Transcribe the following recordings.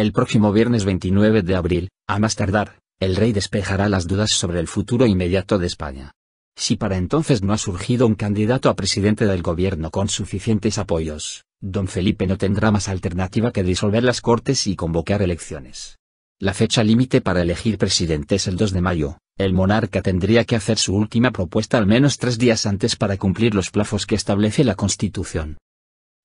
El próximo viernes 29 de abril, a más tardar, el rey despejará las dudas sobre el futuro inmediato de España. Si para entonces no ha surgido un candidato a presidente del gobierno con suficientes apoyos, don Felipe no tendrá más alternativa que disolver las Cortes y convocar elecciones. La fecha límite para elegir presidente es el 2 de mayo, el monarca tendría que hacer su última propuesta al menos tres días antes para cumplir los plazos que establece la Constitución.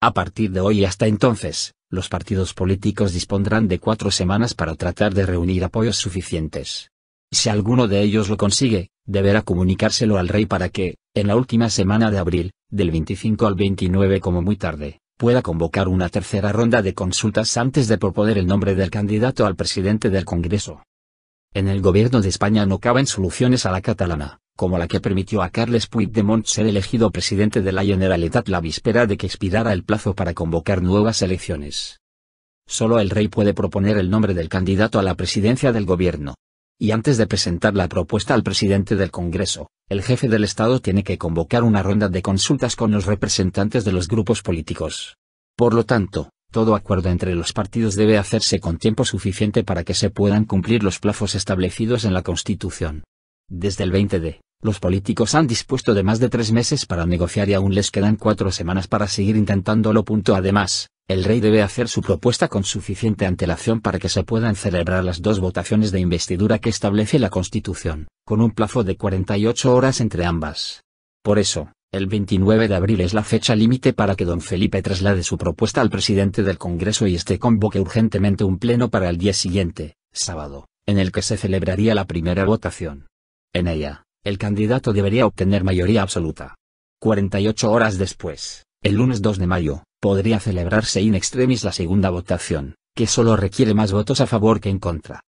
A partir de hoy hasta entonces, los partidos políticos dispondrán de cuatro semanas para tratar de reunir apoyos suficientes. Si alguno de ellos lo consigue, deberá comunicárselo al rey para que, en la última semana de abril, del 25 al 29 como muy tarde, pueda convocar una tercera ronda de consultas antes de proponer el nombre del candidato al presidente del Congreso. En el gobierno de España no caben soluciones a la catalana como la que permitió a Carles Puigdemont ser elegido presidente de la Generalitat la víspera de que expirara el plazo para convocar nuevas elecciones. Solo el rey puede proponer el nombre del candidato a la presidencia del gobierno. Y antes de presentar la propuesta al presidente del Congreso, el jefe del Estado tiene que convocar una ronda de consultas con los representantes de los grupos políticos. Por lo tanto, todo acuerdo entre los partidos debe hacerse con tiempo suficiente para que se puedan cumplir los plazos establecidos en la Constitución. Desde el 20 de los políticos han dispuesto de más de tres meses para negociar y aún les quedan cuatro semanas para seguir intentándolo. Además, el rey debe hacer su propuesta con suficiente antelación para que se puedan celebrar las dos votaciones de investidura que establece la Constitución, con un plazo de 48 horas entre ambas. Por eso, el 29 de abril es la fecha límite para que don Felipe traslade su propuesta al presidente del Congreso y este convoque urgentemente un pleno para el día siguiente, sábado, en el que se celebraría la primera votación. En ella, el candidato debería obtener mayoría absoluta. 48 horas después, el lunes 2 de mayo, podría celebrarse in extremis la segunda votación, que solo requiere más votos a favor que en contra.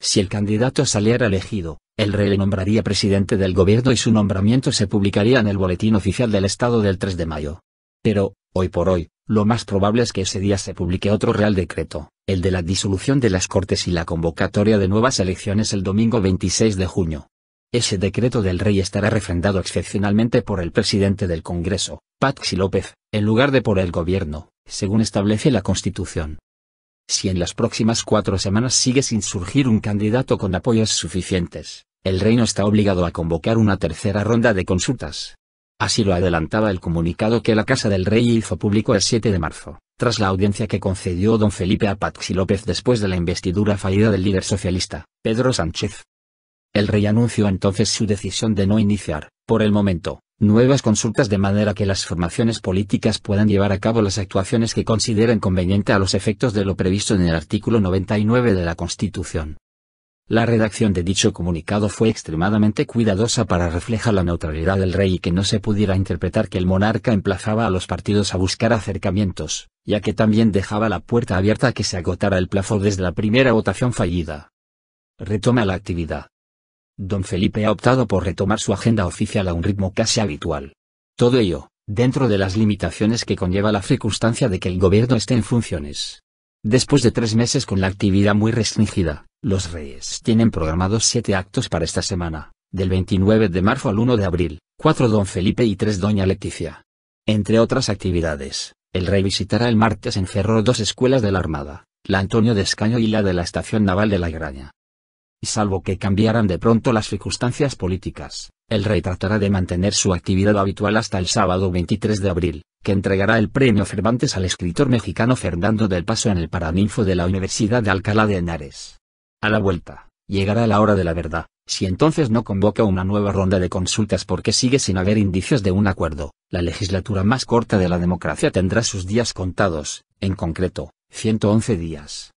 Si el candidato saliera elegido, el rey le nombraría presidente del gobierno y su nombramiento se publicaría en el Boletín Oficial del Estado del 3 de mayo. Pero, hoy por hoy, lo más probable es que ese día se publique otro Real Decreto, el de la disolución de las Cortes y la convocatoria de nuevas elecciones el domingo 26 de junio. Ese decreto del rey estará refrendado excepcionalmente por el presidente del Congreso, Paxi López, en lugar de por el gobierno, según establece la Constitución. Si en las próximas cuatro semanas sigue sin surgir un candidato con apoyos suficientes, el reino está obligado a convocar una tercera ronda de consultas. Así lo adelantaba el comunicado que la Casa del Rey hizo público el 7 de marzo, tras la audiencia que concedió don Felipe a Paxi López después de la investidura fallida del líder socialista, Pedro Sánchez. El rey anunció entonces su decisión de no iniciar, por el momento, nuevas consultas de manera que las formaciones políticas puedan llevar a cabo las actuaciones que consideren conveniente a los efectos de lo previsto en el artículo 99 de la Constitución. La redacción de dicho comunicado fue extremadamente cuidadosa para reflejar la neutralidad del rey y que no se pudiera interpretar que el monarca emplazaba a los partidos a buscar acercamientos, ya que también dejaba la puerta abierta a que se agotara el plazo desde la primera votación fallida. Retoma la actividad don Felipe ha optado por retomar su agenda oficial a un ritmo casi habitual. Todo ello, dentro de las limitaciones que conlleva la circunstancia de que el gobierno esté en funciones. Después de tres meses con la actividad muy restringida, los Reyes tienen programados siete actos para esta semana, del 29 de marzo al 1 de abril, cuatro don Felipe y tres doña Leticia. Entre otras actividades, el rey visitará el martes en ferro dos escuelas de la Armada, la Antonio de Escaño y la de la Estación Naval de la Graña salvo que cambiaran de pronto las circunstancias políticas, el rey tratará de mantener su actividad habitual hasta el sábado 23 de abril, que entregará el premio Cervantes al escritor mexicano Fernando del Paso en el Paraninfo de la Universidad de Alcalá de Henares. A la vuelta, llegará la hora de la verdad, si entonces no convoca una nueva ronda de consultas porque sigue sin haber indicios de un acuerdo, la legislatura más corta de la democracia tendrá sus días contados, en concreto, 111 días.